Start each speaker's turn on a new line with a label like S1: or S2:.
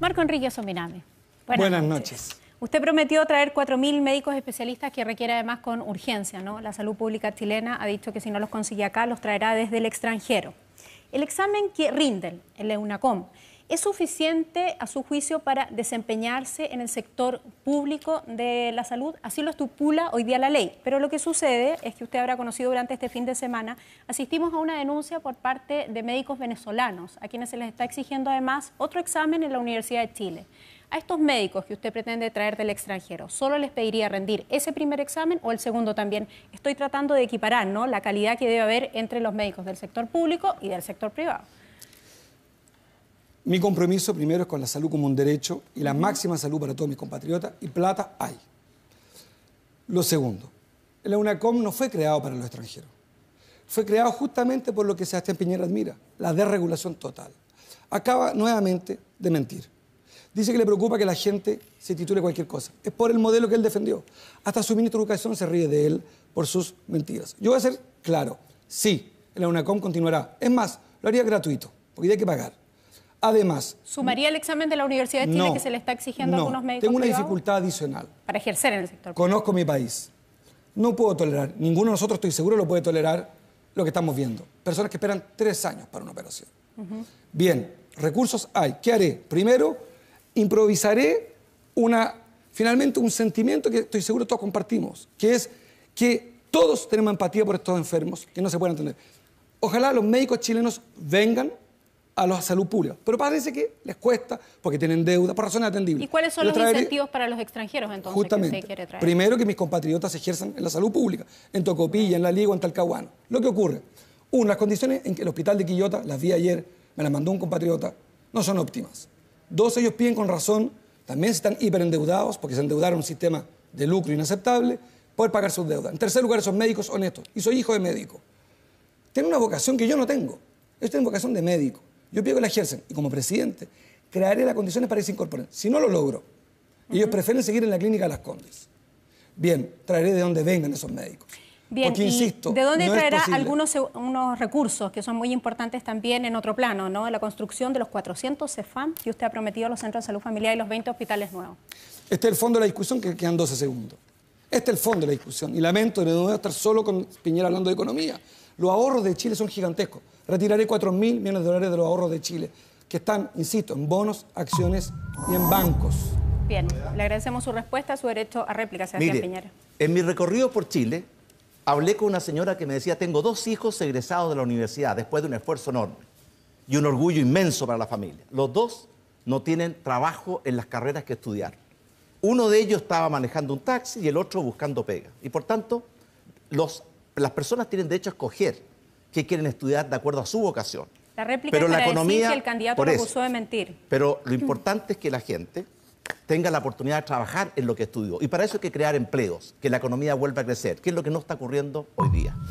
S1: Marco Enrique Sominami. Buenas, noches. Usted prometió traer 4.000 médicos especialistas que requiere además con urgencia, ¿no? La salud pública chilena ha dicho que si no los consigue acá, los traerá desde el extranjero. El examen que rinde el EUNACOM ¿Es suficiente, a su juicio, para desempeñarse en el sector público de la salud? Así lo estipula hoy día la ley. Pero lo que sucede es que usted habrá conocido durante este fin de semana, asistimos a una denuncia por parte de médicos venezolanos, a quienes se les está exigiendo además otro examen en la Universidad de Chile. A estos médicos que usted pretende traer del extranjero, ¿solo les pediría rendir ese primer examen o el segundo también? Estoy tratando de equiparar ¿no? la calidad que debe haber entre los médicos del sector público y del sector privado.
S2: Mi compromiso primero es con la salud como un derecho y la máxima salud para todos mis compatriotas y plata hay. Lo segundo, el UNACOM no fue creado para los extranjeros. Fue creado justamente por lo que Sebastián Piñera admira, la desregulación total. Acaba nuevamente de mentir. Dice que le preocupa que la gente se titule cualquier cosa. Es por el modelo que él defendió. Hasta su ministro de Educación se ríe de él por sus mentiras. Yo voy a ser claro, sí, la UNACOM continuará. Es más, lo haría gratuito, porque hay que pagar Además.
S1: ¿Sumaría el examen de la Universidad de Chile que se le está exigiendo a algunos médicos? Tengo una dificultad adicional. Para ejercer en el sector.
S2: Conozco mi país. No puedo tolerar, ninguno de nosotros estoy seguro lo puede tolerar lo que estamos viendo. Personas que esperan tres años para una operación. Bien, recursos hay. ¿Qué haré? Primero, improvisaré una, finalmente un sentimiento que estoy seguro todos compartimos, que es que todos tenemos empatía por estos enfermos que no se pueden entender. Ojalá los médicos chilenos vengan a la salud pública. Pero parece que les cuesta porque tienen deuda, por razones atendibles. ¿Y cuáles son los incentivos
S1: para los extranjeros entonces? Justamente, que quiere traer? primero
S2: que mis compatriotas ejerzan en la salud pública, en Tocopilla, en La Ligua, en Talcahuano. Lo que ocurre, uno las condiciones en que el hospital de Quillota, las vi ayer, me las mandó un compatriota, no son óptimas. Dos, ellos piden con razón, también están hiperendeudados porque se endeudaron un sistema de lucro inaceptable, poder pagar sus deudas. En tercer lugar, son médicos honestos. Y soy hijo de médico. Tienen una vocación que yo no tengo. Ellos tienen vocación de médico. Yo pido que la ejercen y como presidente crearé las condiciones para que se incorporen. Si no lo logro, ellos prefieren seguir en la clínica de las Condes. Bien, traeré de dónde vengan esos médicos.
S1: Bien, Porque, insisto, ¿de dónde traerá algunos recursos que son muy importantes también en otro plano, ¿no? la construcción de los 400 CEFAM que usted ha prometido a los centros de salud familiar y los 20 hospitales nuevos?
S2: Este es el fondo de la discusión que quedan 12 segundos. Este es el fondo de la discusión. Y lamento de a estar solo con Piñera hablando de economía. Los ahorros de Chile son gigantescos. Retiraré 4 mil millones de dólares de los ahorros de Chile, que están, insisto, en bonos,
S3: acciones y en bancos.
S1: Bien, le agradecemos su respuesta, su derecho a réplica, Sebastián Mire,
S3: En mi recorrido por Chile, hablé con una señora que me decía, tengo dos hijos egresados de la universidad después de un esfuerzo enorme y un orgullo inmenso para la familia. Los dos no tienen trabajo en las carreras que estudiaron. Uno de ellos estaba manejando un taxi y el otro buscando pega. Y por tanto, los las personas tienen derecho a escoger qué quieren estudiar de acuerdo a su vocación.
S1: La réplica pero la que el candidato lo acusó de mentir.
S3: Pero lo importante es que la gente tenga la oportunidad de trabajar en lo que estudió. Y para eso hay que crear empleos, que la economía vuelva a crecer, que es lo que no está ocurriendo hoy día.